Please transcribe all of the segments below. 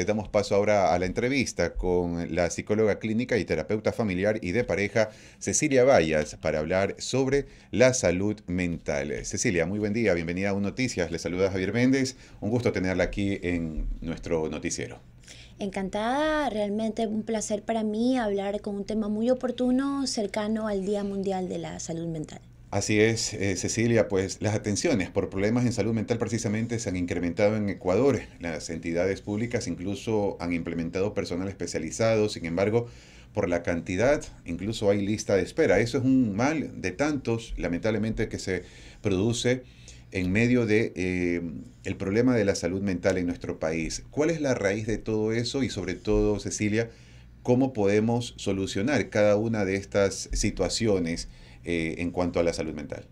Le Damos paso ahora a la entrevista con la psicóloga clínica y terapeuta familiar y de pareja Cecilia Vallas para hablar sobre la salud mental. Cecilia, muy buen día, bienvenida a Un Noticias. Le saluda Javier Méndez. Un gusto tenerla aquí en nuestro noticiero. Encantada, realmente un placer para mí hablar con un tema muy oportuno cercano al Día Mundial de la Salud Mental. Así es, eh, Cecilia, pues las atenciones por problemas en salud mental precisamente se han incrementado en Ecuador. Las entidades públicas incluso han implementado personal especializado, sin embargo, por la cantidad, incluso hay lista de espera. Eso es un mal de tantos, lamentablemente, que se produce en medio de eh, el problema de la salud mental en nuestro país. ¿Cuál es la raíz de todo eso y sobre todo, Cecilia, cómo podemos solucionar cada una de estas situaciones eh, en cuanto a la salud mental?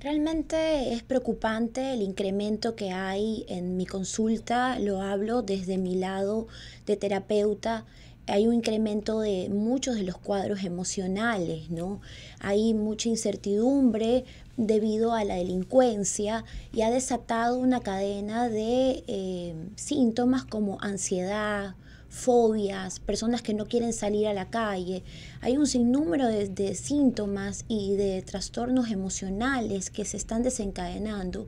Realmente es preocupante el incremento que hay en mi consulta, lo hablo desde mi lado de terapeuta, hay un incremento de muchos de los cuadros emocionales, ¿no? Hay mucha incertidumbre, debido a la delincuencia y ha desatado una cadena de eh, síntomas como ansiedad, fobias, personas que no quieren salir a la calle. Hay un sinnúmero de, síntomas y de trastornos emocionales que se están desencadenando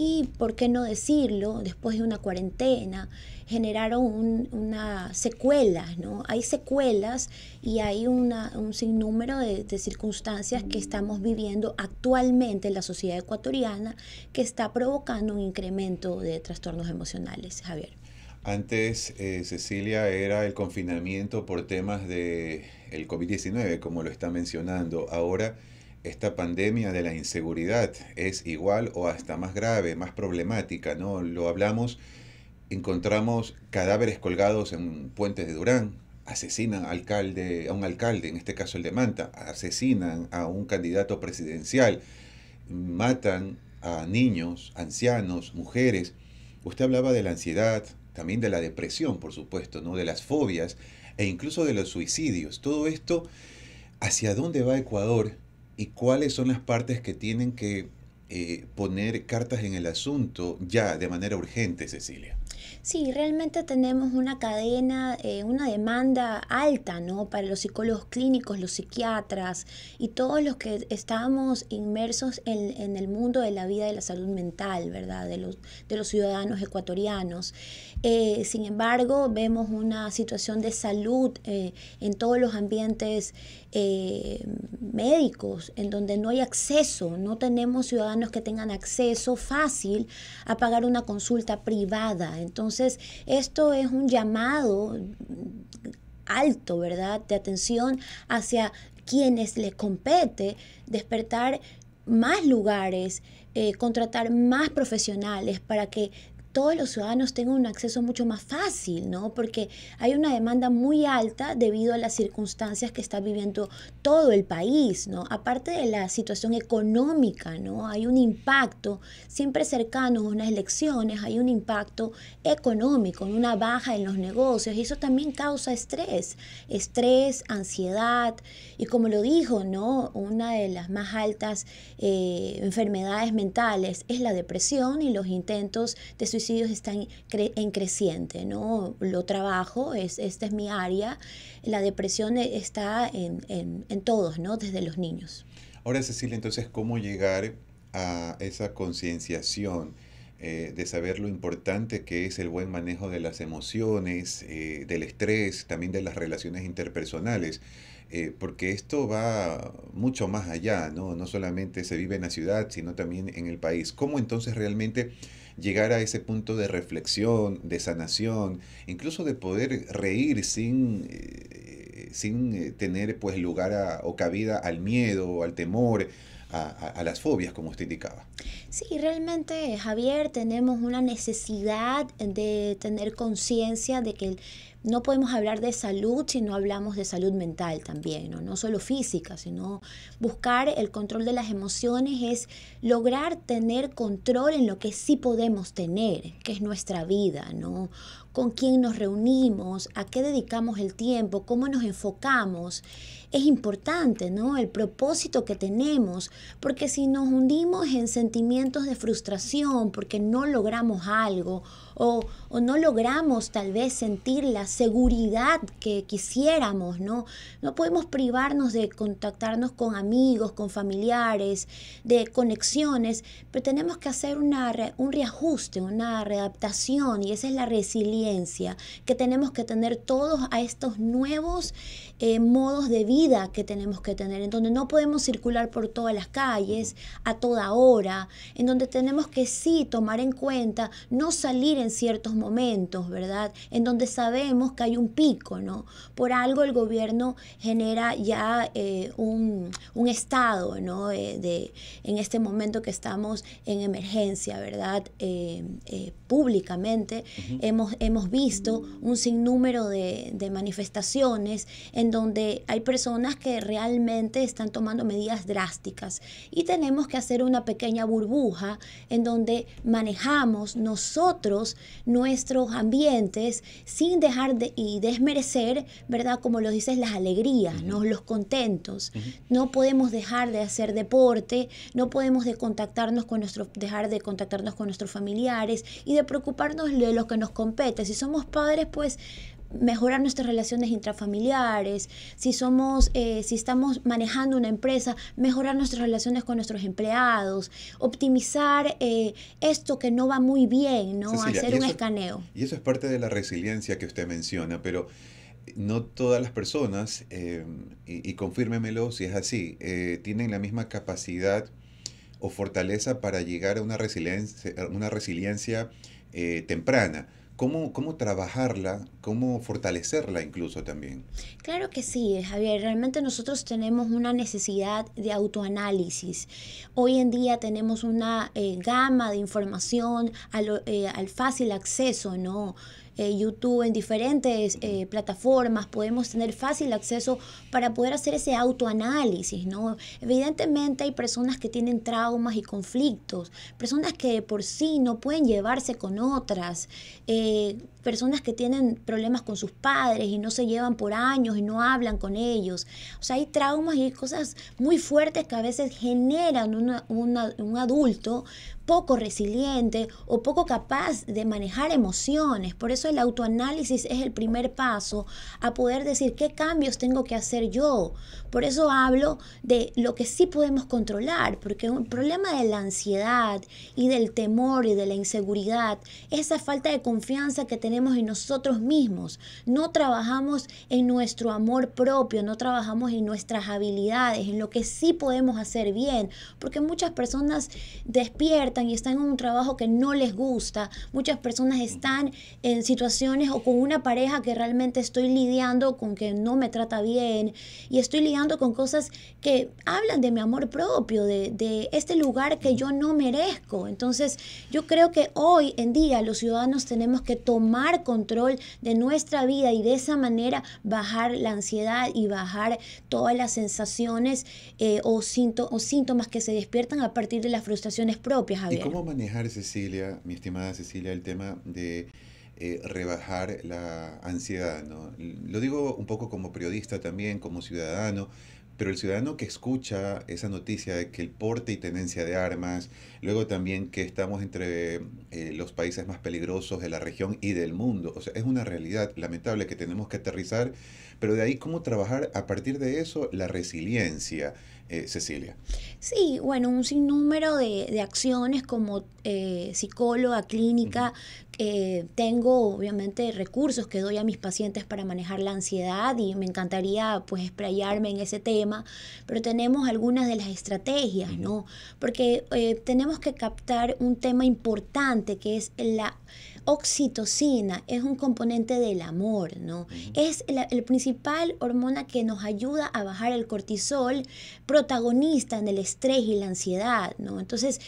y, por qué no decirlo, después de una cuarentena, generaron una secuela, ¿no? Hay secuelas y hay una, un sinnúmero de, circunstancias que estamos viviendo actualmente en la sociedad ecuatoriana que está provocando un incremento de trastornos emocionales, Javier. Antes, eh, Cecilia, era el confinamiento por temas del el COVID-19, como lo está mencionando. Ahora esta pandemia de la inseguridad es igual o hasta más grave, más problemática, ¿no? Lo hablamos, encontramos cadáveres colgados en puentes de Durán, asesinan alcalde, a un alcalde, en este caso el de Manta, asesinan a un candidato presidencial, matan a niños, ancianos, mujeres. Usted hablaba de la ansiedad, también de la depresión, por supuesto, ¿no? de las fobias e incluso de los suicidios. Todo esto, ¿hacia dónde va Ecuador y cuáles son las partes que tienen que eh, poner cartas en el asunto ya de manera urgente, Cecilia. Sí, realmente tenemos una cadena, eh, una demanda alta, ¿no? Para los psicólogos clínicos, los psiquiatras y todos los que estamos inmersos en, el mundo de la vida de la salud mental, ¿verdad? De los, ciudadanos ecuatorianos. Eh, sin embargo, vemos una situación de salud en todos los ambientes eh, médicos, en donde no hay acceso, no tenemos ciudadanos que tengan acceso fácil a pagar una consulta privada. Entonces, esto es un llamado alto, ¿verdad?, de atención hacia quienes les compete despertar más lugares, eh, contratar más profesionales para que todos los ciudadanos tengan un acceso mucho más fácil, ¿no? Porque hay una demanda muy alta debido a las circunstancias que está viviendo todo el país, ¿no? Aparte de la situación económica, ¿no? Hay un impacto, siempre cercano a unas elecciones, hay un impacto económico, una baja en los negocios, y eso también causa estrés, estrés, ansiedad, y como lo dijo, ¿no? Una de las más altas eh, enfermedades mentales es la depresión y los intentos de suicidio están en, creciente, ¿no? Lo trabajo, es, esta es mi área. La depresión e, está en, todos, ¿no? Desde los niños. Ahora, Cecilia, entonces, ¿cómo llegar a esa concienciación? Eh, de saber lo importante que es el buen manejo de las emociones, eh, del estrés, también de las relaciones interpersonales. Eh, porque esto va mucho más allá, ¿no? No solamente se vive en la ciudad, sino también en el país. ¿Cómo entonces realmente llegar a ese punto de reflexión, de sanación, incluso de poder reír sin, eh, sin eh, tener pues lugar a, o cabida al miedo, al temor? A, a, las fobias, como usted indicaba. Sí, realmente, Javier, tenemos una necesidad de tener conciencia de que el, no podemos hablar de salud si no hablamos de salud mental también, ¿no? solo física, sino buscar el control de las emociones es lograr tener control en lo que sí podemos tener, que es nuestra vida, ¿no? con quién nos reunimos, a qué dedicamos el tiempo, cómo nos enfocamos. Es importante, ¿no? El propósito que tenemos, porque si nos hundimos en sentimientos de frustración, porque no logramos algo o, no logramos tal vez sentir la seguridad que quisiéramos, ¿no? No podemos privarnos de contactarnos con amigos, con familiares, de conexiones, pero tenemos que hacer una, un reajuste, una readaptación y esa es la resiliencia que tenemos que tener todos a estos nuevos eh, modos de vida que tenemos que tener, en donde no podemos circular por todas las calles a toda hora, en donde tenemos que sí tomar en cuenta no salir en ciertos momentos, ¿verdad? En donde sabemos que hay un pico, ¿no? Por algo el gobierno genera ya eh, un, estado, ¿no? Eh, de, en este momento que estamos en emergencia, ¿verdad? públicamente hemos hemos visto un sinnúmero de, manifestaciones en donde hay personas que realmente están tomando medidas drásticas y tenemos que hacer una pequeña burbuja en donde manejamos nosotros nuestros ambientes sin dejar de, y desmerecer, ¿verdad? Como lo dices, las alegrías, los contentos. No podemos dejar de hacer deporte, no podemos de con nuestro, dejar de contactarnos con nuestros familiares y de preocuparnos de lo que nos compete si somos padres, pues mejorar nuestras relaciones intrafamiliares, si somos, eh, si estamos manejando una empresa, mejorar nuestras relaciones con nuestros empleados, optimizar eh, esto que no va muy bien, Hacer un escaneo. Y eso es parte de la resiliencia que usted menciona, pero eh, no todas las personas, y, confírmemelo si es así, tienen la misma capacidad o fortaleza para llegar a una resiliencia, una resiliencia temprana cómo, cómo trabajarla, cómo fortalecerla incluso también. Claro que sí, Javier. Realmente nosotros tenemos una necesidad de autoanálisis. Hoy en día tenemos una eh, gama de información al, eh, al fácil acceso, ¿no? Eh, YouTube, en diferentes eh, plataformas, podemos tener fácil acceso para poder hacer ese autoanálisis, ¿no? Evidentemente hay personas que tienen traumas y conflictos, personas que por sí no pueden llevarse con otras, eh, personas que tienen problemas con sus padres y no se llevan por años y no hablan con ellos. O sea, hay traumas y cosas muy fuertes que a veces generan un adulto poco resiliente o poco capaz de manejar emociones. Por eso el autoanálisis es el primer paso a poder decir qué cambios tengo que hacer yo. Por eso hablo de lo que sí podemos controlar, porque un problema de la ansiedad y del temor y de la inseguridad, esa falta de confianza que tenemos en nosotros mismos. No trabajamos en nuestro amor propio, no trabajamos en nuestras habilidades, en lo que sí podemos hacer bien, porque muchas personas despiertan y están en un trabajo que no les gusta, muchas personas están en situaciones o con una pareja que realmente estoy lidiando con que no me trata bien y estoy lidiando con cosas que hablan de mi amor propio, de, de este lugar que yo no merezco. Entonces yo creo que hoy en día los ciudadanos tenemos que tomar control de nuestra vida y de esa manera bajar la ansiedad y bajar todas las sensaciones eh, o, o, síntomas que se despiertan a partir de las frustraciones propias. ¿Y cómo manejar, Cecilia, mi estimada Cecilia, el tema de... Eh, rebajar la ansiedad. ¿no? Lo digo un poco como periodista también, como ciudadano, pero el ciudadano que escucha esa noticia de que el porte y tenencia de armas, luego también que estamos entre eh, los países más peligrosos de la región y del mundo, o sea, es una realidad lamentable que tenemos que aterrizar, pero de ahí cómo trabajar a partir de eso la resiliencia eh, Cecilia? Sí, bueno, un sinnúmero de, acciones como eh, psicóloga clínica. Eh, tengo obviamente recursos que doy a mis pacientes para manejar la ansiedad y me encantaría pues explayarme en ese tema, pero tenemos algunas de las estrategias, ¿no? Porque tenemos que captar un tema importante que es la Oxitocina es un componente del amor, no Es la, el principal hormona que nos ayuda a bajar el cortisol, protagonista en el estrés y la ansiedad, ¿no? Entonces,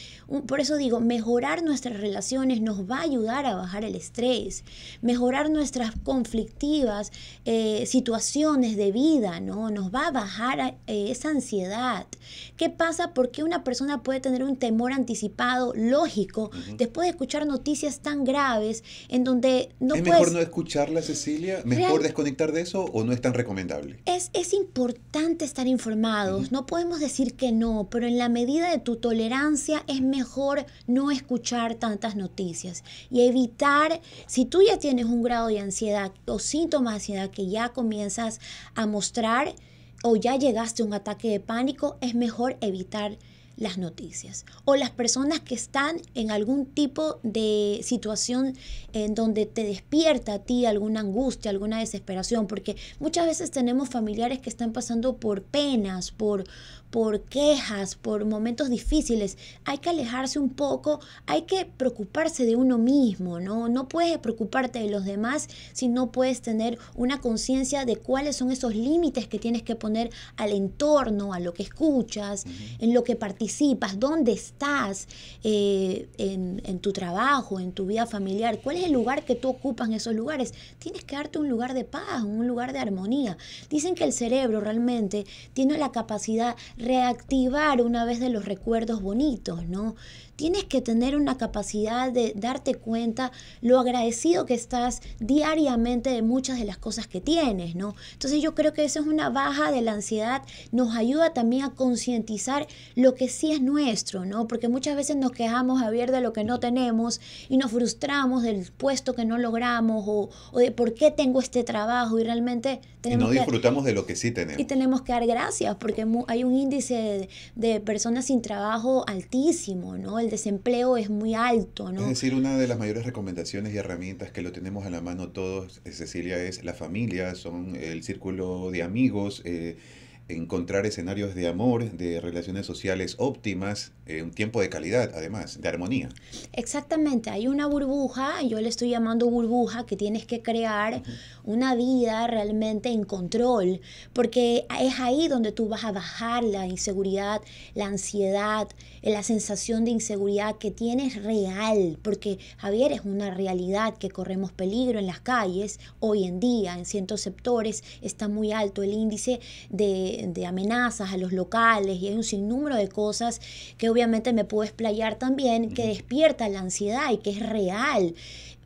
por eso digo, mejorar nuestras relaciones nos va a ayudar a bajar el estrés, mejorar nuestras conflictivas eh, situaciones de vida, ¿no? Nos va a bajar eh, esa ansiedad. ¿Qué pasa? ¿Por qué una persona puede tener un temor anticipado lógico después de escuchar noticias tan graves? en donde no ¿Es mejor no escucharla, Cecilia? ¿Mejor desconectar de eso o no es tan recomendable? Es, es importante estar informados, no podemos decir que no, pero en la medida de tu tolerancia es mejor no escuchar tantas noticias y evitar, si tú ya tienes un grado de ansiedad o síntomas de ansiedad que ya comienzas a mostrar, o ya llegaste a un ataque de pánico, es mejor evitar las noticias o las personas que están en algún tipo de situación en donde te despierta a ti alguna angustia, alguna desesperación, porque muchas veces tenemos familiares que están pasando por penas, por, por quejas, por momentos difíciles. Hay que alejarse un poco, hay que preocuparse de uno mismo, ¿no? No puedes preocuparte de los demás si no puedes tener una conciencia de cuáles son esos límites que tienes que poner al entorno, a lo que escuchas, en lo que participas participas, dónde estás eh, en, en, tu trabajo, en tu vida familiar, cuál es el lugar que tú ocupas en esos lugares. Tienes que darte un lugar de paz, un lugar de armonía. Dicen que el cerebro realmente tiene la capacidad de reactivar una vez de los recuerdos bonitos, ¿no? tienes que tener una capacidad de darte cuenta lo agradecido que estás diariamente de muchas de las cosas que tienes, ¿no? Entonces yo creo que eso es una baja de la ansiedad, nos ayuda también a concientizar lo que sí es nuestro, ¿no? Porque muchas veces nos quejamos, Javier, de lo que no tenemos y nos frustramos del puesto que no logramos o, de por qué tengo este trabajo y realmente tenemos... Y no disfrutamos de lo que sí tenemos. Y tenemos que dar gracias porque hay un índice de, personas sin trabajo altísimo, ¿no? desempleo es muy alto, ¿no? Es decir, una de las mayores recomendaciones y herramientas que lo tenemos a la mano todos, eh, Cecilia, es la familia, son el círculo de amigos. Eh, encontrar escenarios de amor, de relaciones sociales óptimas, eh, un tiempo de calidad, además, de armonía. Exactamente, hay una burbuja, yo le estoy llamando burbuja, que tienes que crear una vida realmente en control, porque es ahí donde tú vas a bajar la inseguridad, la ansiedad, la sensación de inseguridad que tienes real, porque Javier es una realidad que corremos peligro en las calles, hoy en día en ciertos sectores está muy alto el índice de de, amenazas a los locales y hay un sinnúmero de cosas que obviamente me puedo explayar también, que despierta la ansiedad y que es real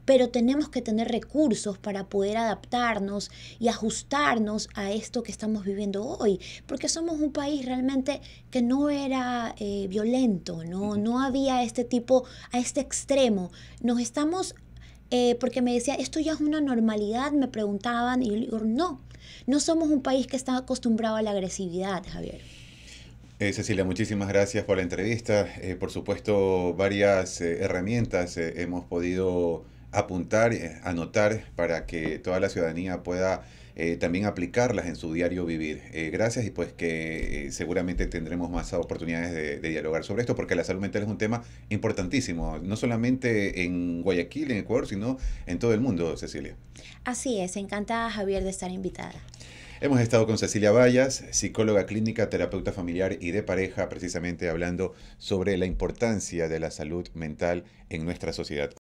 pero tenemos que tener recursos para poder adaptarnos y ajustarnos a esto que estamos viviendo hoy, porque somos un país realmente que no era eh, violento, ¿no? no había este tipo, a este extremo. Nos estamos eh, porque me decía, esto ya es una normalidad, me preguntaban, y yo digo, no, no somos un país que está acostumbrado a la agresividad, Javier. Eh, Cecilia, muchísimas gracias por la entrevista. Eh, por supuesto, varias herramientas hemos podido apuntar, anotar para que toda la ciudadanía pueda eh, también aplicarlas en su diario vivir. Eh, gracias y pues que eh, seguramente tendremos más oportunidades de, de, dialogar sobre esto porque la salud mental es un tema importantísimo, no solamente en Guayaquil, en Ecuador, sino en todo el mundo, Cecilia. Así es, encantada Javier de estar invitada. Hemos estado con Cecilia Vallas, psicóloga clínica, terapeuta familiar y de pareja, precisamente hablando sobre la importancia de la salud mental en nuestra sociedad.